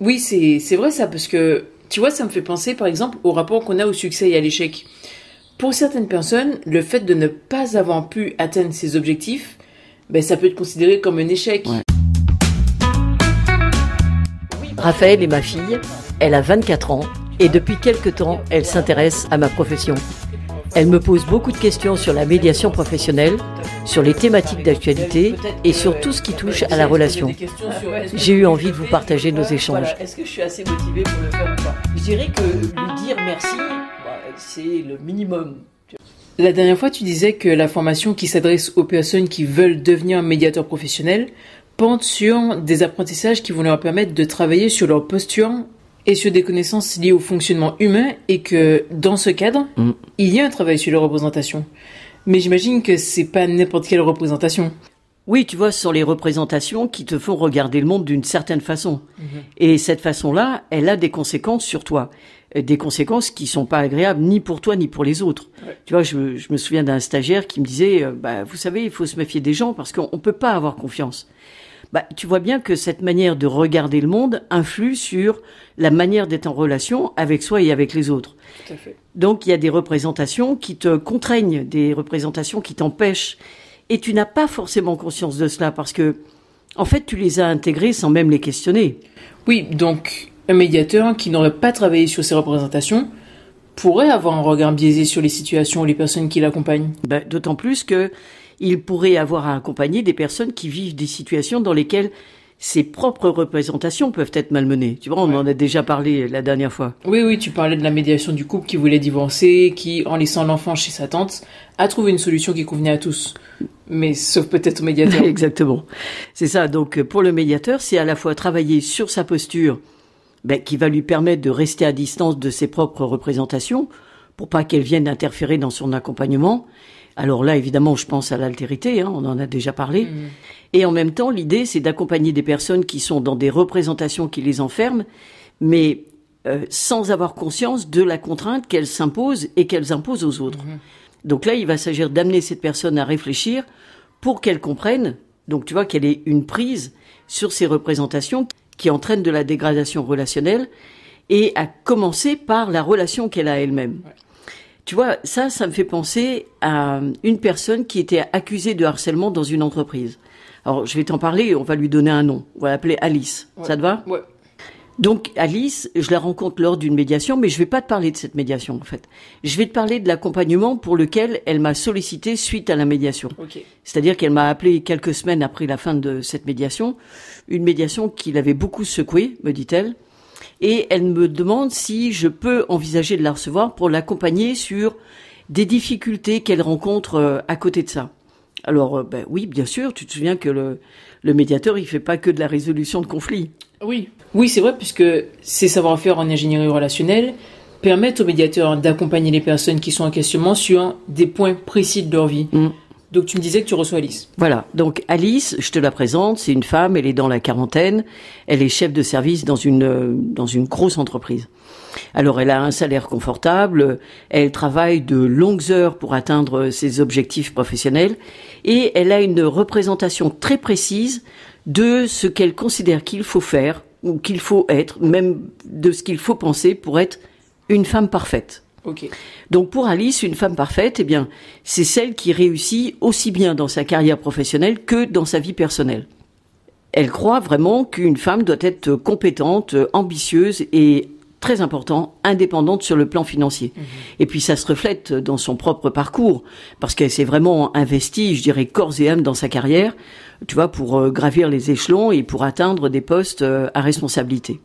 Oui, c'est vrai ça, parce que tu vois, ça me fait penser par exemple au rapport qu'on a au succès et à l'échec. Pour certaines personnes, le fait de ne pas avoir pu atteindre ses objectifs, ben, ça peut être considéré comme un échec. Raphaël est ma fille, elle a 24 ans et depuis quelques temps, elle s'intéresse à ma profession. Elle me pose beaucoup de questions sur la médiation professionnelle, sur les thématiques d'actualité et sur tout ce qui touche à la relation. J'ai eu envie de vous partager nos échanges. Est-ce que je suis assez motivée pour le faire Je dirais que lui dire merci, bah, c'est le minimum. La dernière fois, tu disais que la formation qui s'adresse aux personnes qui veulent devenir médiateur professionnel pente sur des apprentissages qui vont leur permettre de travailler sur leur posture et sur des connaissances liées au fonctionnement humain et que dans ce cadre, mm. il y a un travail sur les représentations. Mais j'imagine que c'est pas n'importe quelle représentation. Oui, tu vois, ce sont les représentations qui te font regarder le monde d'une certaine façon. Mm-hmm. Et cette façon-là, elle a des conséquences sur toi. Euh, des conséquences qui ne sont pas agréables ni pour toi ni pour les autres. Tu vois, je, me souviens d'un stagiaire qui me disait, euh, bah, vous savez, il faut se méfier des gens parce qu'on ne peut pas avoir confiance. Bah, tu vois bien que cette manière de regarder le monde influe sur la manière d'être en relation avec soi et avec les autres. Donc il y a des représentations qui te contraignent, des représentations qui t'empêchent. Et tu n'as pas forcément conscience de cela parce que, en fait, tu les as intégrées sans même les questionner. Oui, donc un médiateur qui n'aurait pas travaillé sur ces représentations pourrait avoir un regard biaisé sur les situations ou les personnes qui l'accompagnent. Bah, d'autant plus que il pourrait avoir à accompagner des personnes qui vivent des situations dans lesquelles ses propres représentations peuvent être malmenées. Tu vois, on en a déjà parlé la dernière fois. Oui, oui, tu parlais de la médiation du couple qui voulait divorcer, qui, en laissant l'enfant chez sa tante, a trouvé une solution qui convenait à tous. Mais sauf peut-être au médiateur. Exactement. C'est ça. Donc, pour le médiateur, c'est à la fois travailler sur sa posture, ben, qui va lui permettre de rester à distance de ses propres représentations, pour pas qu'elles viennent interférer dans son accompagnement, alors là, évidemment, je pense à l'altérité, hein, on en a déjà parlé. Mm. Et en même temps, l'idée, c'est d'accompagner des personnes qui sont dans des représentations qui les enferment, mais euh, sans avoir conscience de la contrainte qu'elles s'imposent et qu'elles imposent aux autres. Mm-hmm. Donc là, il va s'agir d'amener cette personne à réfléchir pour qu'elle comprenne, donc tu vois, qu'elle ait une prise sur ces représentations qui entraînent de la dégradation relationnelle et à commencer par la relation qu'elle a elle-même. Tu vois, ça, ça me fait penser à euh, une personne qui était accusée de harcèlement dans une entreprise. Alors, je vais t'en parler, on va lui donner un nom. On va l'appeler Alice. Ça te va Ouais. Donc, Alice, je la rencontre lors d'une médiation, mais je vais pas te parler de cette médiation, en fait. Je vais te parler de l'accompagnement pour lequel elle m'a sollicité suite à la médiation. C'est-à-dire qu'elle m'a appelé quelques semaines après la fin de cette médiation. Une médiation qui l'avait beaucoup secouée, me dit-elle et elle me demande si je peux envisager de la recevoir pour l'accompagner sur des difficultés qu'elle rencontre euh, à côté de ça. Alors, euh, ben oui, bien sûr, tu te souviens que le, le médiateur, il fait pas que de la résolution de conflits. Oui, oui, c'est vrai, puisque ces savoir-faire en ingénierie relationnelle permettent au médiateur d'accompagner les personnes qui sont en questionnement sur des points précis de leur vie. Mm. Donc tu me disais que tu reçois Alice. Voilà. Donc Alice, je te la présente, c'est une femme, elle est dans la quarantaine, elle est chef de service dans une euh, dans une grosse entreprise. Alors elle a un salaire confortable, elle travaille de longues heures pour atteindre ses objectifs professionnels et elle a une représentation très précise de ce qu'elle considère qu'il faut faire ou qu'il faut être, même de ce qu'il faut penser pour être une femme parfaite. Donc pour Alice, une femme parfaite, eh bien, c'est celle qui réussit aussi bien dans sa carrière professionnelle que dans sa vie personnelle. Elle croit vraiment qu'une femme doit être compétente, ambitieuse et très important, indépendante sur le plan financier. Mhm. Et puis ça se reflète dans son propre parcours, parce qu'elle s'est vraiment investie, je dirais, corps et âme dans sa carrière, tu vois, pour euh, gravir les échelons et pour atteindre des postes euh, à responsabilité.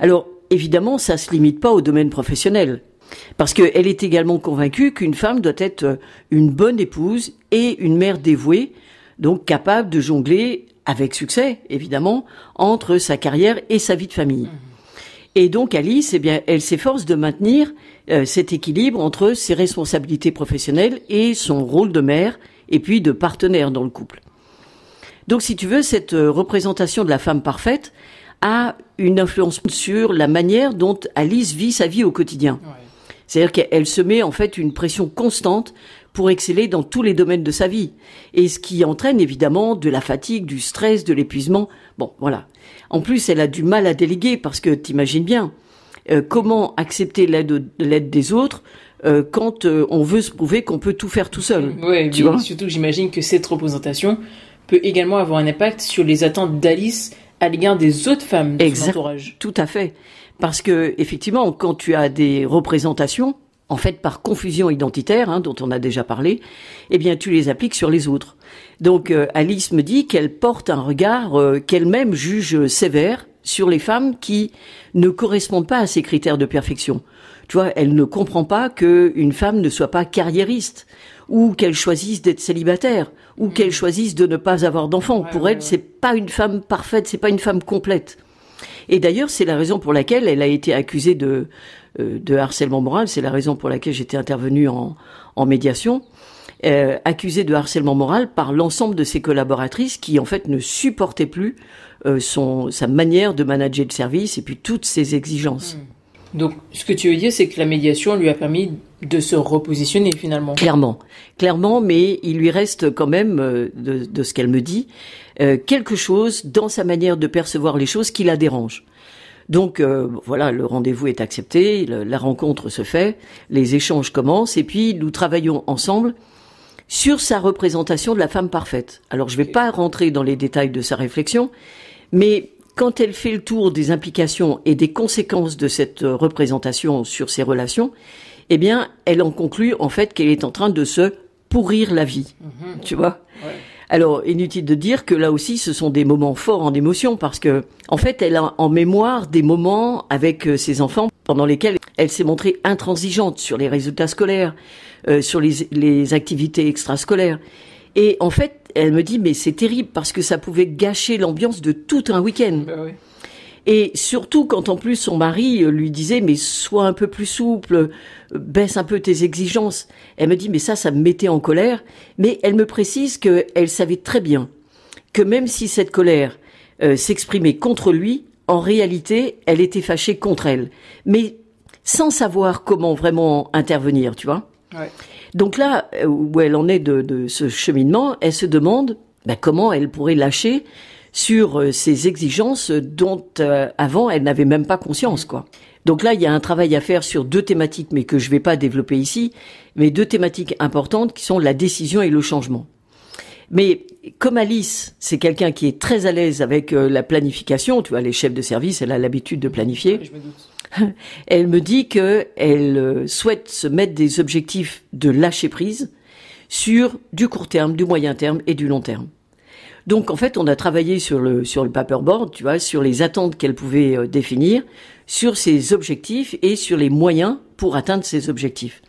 Alors, évidemment, ça se limite pas au domaine professionnel. Parce qu'elle est également convaincue qu'une femme doit être une bonne épouse et une mère dévouée, donc capable de jongler avec succès, évidemment, entre sa carrière et sa vie de famille. Mmh. Et donc Alice, eh bien, elle s'efforce de maintenir euh, cet équilibre entre ses responsabilités professionnelles et son rôle de mère et puis de partenaire dans le couple. Donc si tu veux, cette euh, représentation de la femme parfaite a une influence sur la manière dont Alice vit sa vie au quotidien. C'est-à-dire qu'elle se met en fait une pression constante pour exceller dans tous les domaines de sa vie. Et ce qui entraîne évidemment de la fatigue, du stress, de l'épuisement. Bon, voilà. En plus, elle a du mal à déléguer parce que t'imagines bien euh, comment accepter l'aide des autres euh, quand euh, on veut se prouver qu'on peut tout faire tout seul. Ouais, tu surtout j'imagine que cette représentation peut également avoir un impact sur les attentes d'Alice à l'égard des autres femmes de son entourage. Tout à fait. Parce que, effectivement, quand tu as des représentations, en fait par confusion identitaire, hein, dont on a déjà parlé, eh bien tu les appliques sur les autres. Donc euh, Alice me dit qu'elle porte un regard euh, qu'elle-même juge sévère sur les femmes qui ne correspondent pas à ces critères de perfection. Tu vois, elle ne comprend pas qu'une femme ne soit pas carriériste, ou qu'elle choisisse d'être célibataire, ou mm. qu'elle choisisse de ne pas avoir d'enfants. Pour elle, c'est pas une femme parfaite, c'est pas une femme complète. Et d'ailleurs, c'est la raison pour laquelle elle a été accusée de, euh, de harcèlement moral. C'est la raison pour laquelle j'étais intervenue en, en médiation. Euh, accusée de harcèlement moral par l'ensemble de ses collaboratrices qui en fait ne supportaient plus euh, son, sa manière de manager le service et puis toutes ses exigences. Hmm. Donc ce que tu veux dire c'est que la médiation lui a permis de se repositionner finalement. Clairement, clairement, mais il lui reste quand même de, de, ce qu'elle me dit euh, quelque chose dans sa manière de percevoir les choses qui la dérange. Donc euh, voilà, le rendez-vous est accepté, la rencontre se fait, les échanges commencent, et puis nous travaillons ensemble sur sa représentation de la femme parfaite. Alors je ne vais pas rentrer dans les détails de sa réflexion, mais quand elle fait le tour des implications et des conséquences de cette euh, représentation sur ses relations, eh bien, elle en conclut en fait qu'elle est en train de se pourrir la vie. Mhm. Tu vois alors, inutile de dire que là aussi, ce sont des moments forts en émotion parce que, en fait, elle a en mémoire des moments avec euh, ses enfants pendant lesquels elle s'est montrée intransigeante sur les résultats scolaires, euh, sur les, activités extrascolaires. Et en fait, elle me dit, mais c'est terrible parce que ça pouvait gâcher l'ambiance de tout un week-end. Bah et surtout quand en plus son mari euh, lui disait mais sois un peu plus souple, euh, baisse un peu tes exigences. Elle me dit mais ça ça me mettait en colère, mais elle me précise qu'elle savait très bien que même si cette colère euh, s'exprimait contre lui, en réalité elle était fâchée contre elle, mais sans savoir comment vraiment intervenir, tu vois. Donc là où elle en est de, ce cheminement, elle se demande bah, comment elle pourrait lâcher sur euh, ces exigences dont euh, avant elle n'avait même pas conscience, quoi. Donc là, il y a un travail à faire sur deux thématiques, mais que je ne vais pas développer ici, mais deux thématiques importantes qui sont la décision et le changement. Mais comme Alice, c'est quelqu'un qui est très à l'aise avec euh, la planification, tu vois, les chefs de service, elle a l'habitude de planifier. Elle me dit qu'elle souhaite se mettre des objectifs de lâcher prise sur du court terme, du moyen terme et du long terme. Donc en fait, on a travaillé sur le sur le paperboard, tu vois, sur les attentes qu'elle pouvait euh, définir, sur ses objectifs et sur les moyens pour atteindre ses objectifs.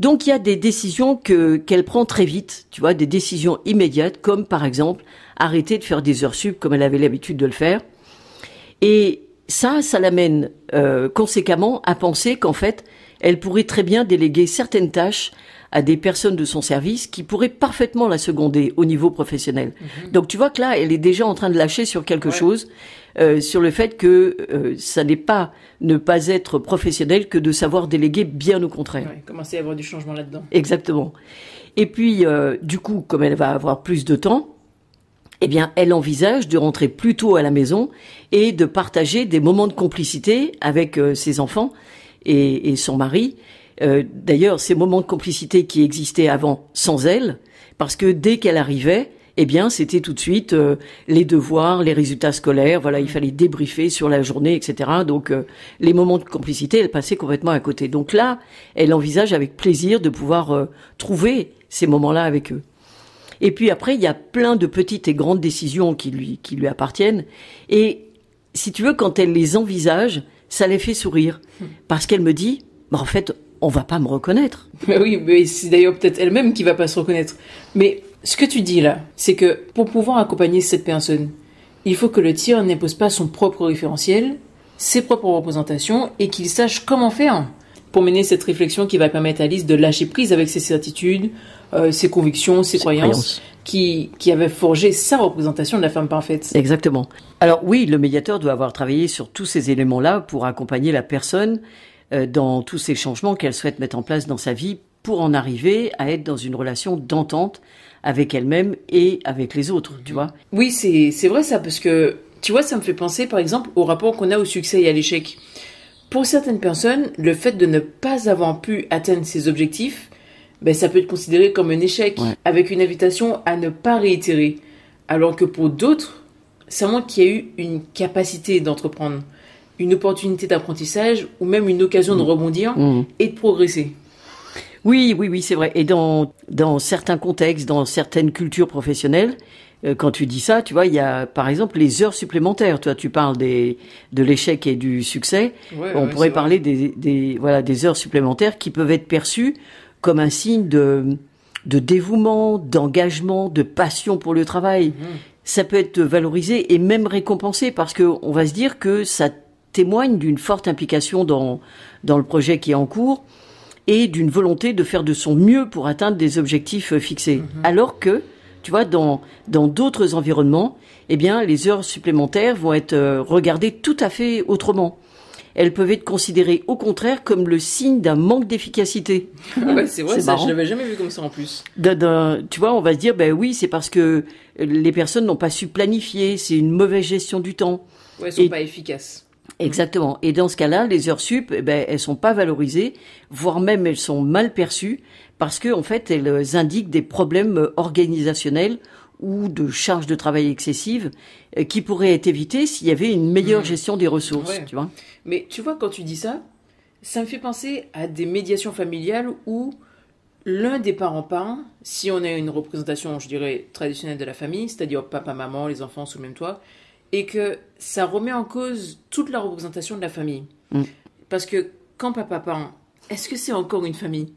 Donc il y a des décisions que qu'elle prend très vite, tu vois, des décisions immédiates comme par exemple arrêter de faire des heures sup comme elle avait l'habitude de le faire. Et ça, ça l'amène euh, conséquemment à penser qu'en fait, elle pourrait très bien déléguer certaines tâches à des personnes de son service qui pourraient parfaitement la seconder au niveau professionnel. Mhm. Donc tu vois que là, elle est déjà en train de lâcher sur quelque chose, euh, sur le fait que euh, ça n'est pas ne pas être professionnel que de savoir déléguer, bien au contraire. Oui, commencer à avoir du changement là-dedans. Exactement. Et puis, euh, du coup, comme elle va avoir plus de temps, eh bien, elle envisage de rentrer plus tôt à la maison et de partager des moments de complicité avec ses enfants et, et son mari. Euh, d'ailleurs, ces moments de complicité qui existaient avant sans elle, parce que dès qu'elle arrivait, eh bien, c'était tout de suite euh, les devoirs, les résultats scolaires. Voilà, il fallait débriefer sur la journée, etc. Donc, euh, les moments de complicité, elle passait complètement à côté. Donc là, elle envisage avec plaisir de pouvoir trouver ces moments-là avec eux. Et puis après, il y a plein de petites et grandes décisions qui lui qui lui appartiennent. Et si tu veux, quand elle les envisage, ça les fait sourire hmm. parce qu'elle me dit, bah, en fait, on va pas me reconnaître. Mais oui, mais c'est d'ailleurs peut-être elle-même qui va pas se reconnaître. Mais ce que tu dis là, c'est que pour pouvoir accompagner cette personne, il faut que le tir n'impose pas son propre référentiel, ses propres représentations et qu'il sache comment faire pour mener cette réflexion qui va permettre à Alice de lâcher prise avec ses certitudes, euh, ses convictions, ses, croyances, Qui, qui avaient forgé sa représentation de la femme parfaite. Exactement. Alors oui, le médiateur doit avoir travaillé sur tous ces éléments-là pour accompagner la personne euh, dans tous ces changements qu'elle souhaite mettre en place dans sa vie pour en arriver à être dans une relation d'entente avec elle-même et avec les autres, tu mhm. vois. Oui, c'est vrai ça, parce que, tu vois, ça me fait penser, par exemple, au rapport qu'on a au succès et à l'échec. Pour certaines personnes, le fait de ne pas avoir pu atteindre ses objectifs, ben, ça peut être considéré comme un échec, avec une invitation à ne pas réitérer. Alors que pour d'autres, ça montre qu'il y a eu une capacité d'entreprendre une opportunité d'apprentissage ou même une occasion de mm. rebondir mm. et de progresser. Oui, oui, oui, c'est vrai. Et dans, dans certains contextes, dans certaines cultures professionnelles, euh, quand tu dis ça, tu vois, il y a par exemple les heures supplémentaires. Toi, tu parles des, de l'échec et du succès. On pourrait parler des, voilà, des heures supplémentaires qui peuvent être perçues comme un signe de, de dévouement, d'engagement, de passion pour le travail. Mm. Ça peut être valorisé et même récompensé parce qu'on va se dire que ça témoigne d'une forte implication dans, dans le projet qui est en cours et d'une volonté de faire de son mieux pour atteindre des objectifs euh, fixés. Mhm. Alors que, tu vois, dans dans d'autres environnements, eh bien, les heures supplémentaires vont être euh, regardées tout à fait autrement. Elles peuvent être considérées au contraire comme le signe d'un manque d'efficacité. Ah c'est vrai, ça, je l'avais jamais vu comme ça en plus. tu vois, on va se dire, ben oui, c'est parce que euh, les personnes n'ont pas su planifier, c'est une mauvaise gestion du temps. Ou elles sont pas efficaces. Mm. Exactement. Et dans ce cas-là, les heures sup, elles eh ben, elles sont pas valorisées, voire même elles sont mal perçues, parce que en fait, elles euh, indiquent des problèmes euh, organisationnels ou de charges de travail excessives euh, qui pourraient être évitées s'il y avait une meilleure mm. gestion des ressources. Tu vois Mais tu vois, quand tu dis ça, ça me fait penser à des médiations familiales où l'un des parents parents, si on a une représentation, je dirais, traditionnelle de la famille, c'est-à-dire papa, maman, les enfants sous même toit, et que ça remet en cause toute la représentation de la famille. Mm. Parce que quand papa part, est-ce que c'est encore une famille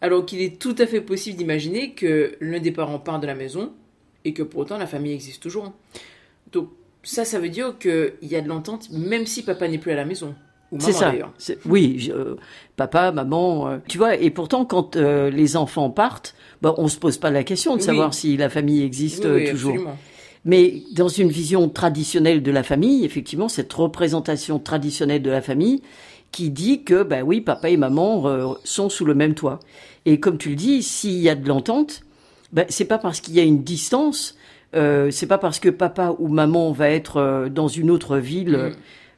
Alors qu'il est tout à fait possible d'imaginer que l'un des parents part de la maison et que pour autant la famille existe toujours. Donc ça, ça veut dire qu'il y a de l'entente même si papa n'est plus à la maison. C'est ça. Oui, euh, papa, maman, euh, tu vois. Et pourtant, quand euh, les enfants partent, bah, on se pose pas la question de savoir si la famille existe toujours. Absolument. Mais dans une vision traditionnelle de la famille, effectivement, cette représentation traditionnelle de la famille qui dit que, ben oui, papa et maman euh, sont sous le même toit. Et comme tu le dis, s'il y a de l'entente, ben, c'est pas parce qu'il y a une distance, euh, c'est pas parce que papa ou maman va être euh, dans une autre ville. Mmh.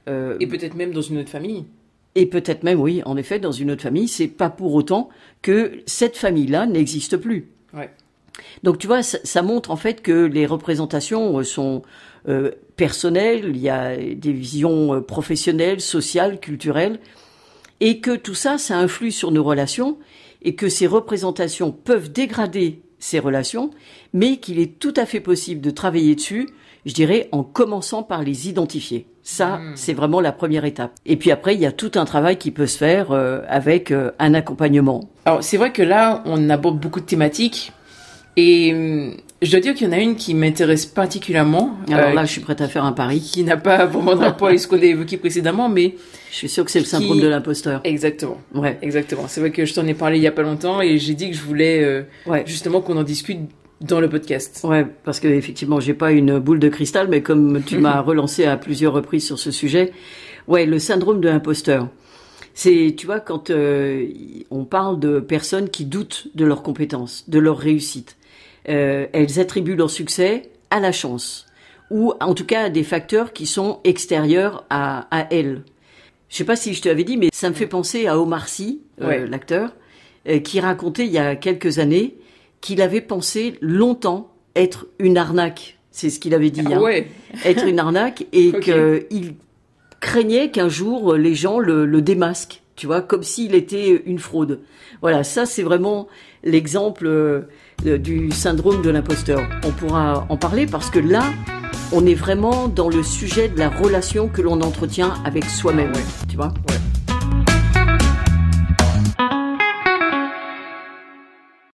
Euh, et peut-être même dans une autre famille. Et peut-être même, oui, en effet, dans une autre famille, c'est pas pour autant que cette famille-là n'existe plus. Ouais. Donc tu vois, ça, montre en fait que les représentations euh, sont euh, personnelles, il y a des visions euh, professionnelles, sociales, culturelles, et que tout ça, ça influe sur nos relations, et que ces représentations peuvent dégrader ces relations, mais qu'il est tout à fait possible de travailler dessus, je dirais, en commençant par les identifier. Ça, hmm. c'est vraiment la première étape. Et puis après, il y a tout un travail qui peut se faire avec un accompagnement. Alors c'est vrai que là, on aborde beaucoup de thématiques, et euh, je dois dire qu'il y en a une qui m'intéresse particulièrement. Alors là, euh, je suis prête à faire un pari. Qui n'a pas vraiment de rapport avec ce qu'on a évoqué précédemment, mais. Je suis sûre que c'est le syndrome de l'imposteur. Exactement. Ouais. Exactement. C'est vrai que je t'en ai parlé il y a pas longtemps et j'ai dit que je voulais euh, justement qu'on en discute dans le podcast. Ouais, parce qu'effectivement, je n'ai pas une boule de cristal, mais comme tu m'as relancé à plusieurs reprises sur ce sujet, ouais, le syndrome de l'imposteur. C'est, tu vois, quand on parle de personnes qui doutent de leurs compétences, de leur réussite euh, elles attribuent leur succès à la chance, ou en tout cas à des facteurs qui sont extérieurs à, à elles. Je sais pas si je te l'avais dit, mais ça me fait penser à Omar Sy, euh, l'acteur, euh, qui racontait il y a quelques années qu'il avait pensé longtemps être une arnaque. C'est ce qu'il avait dit. Ah hein. ouais. être une arnaque et qu'il craignait qu'un jour les gens le, le démasquent tu vois, comme s'il était une fraude. Voilà, ça c'est vraiment l'exemple euh, du syndrome de l'imposteur. On pourra en parler parce que là, on est vraiment dans le sujet de la relation que l'on entretient avec soi-même. Tu vois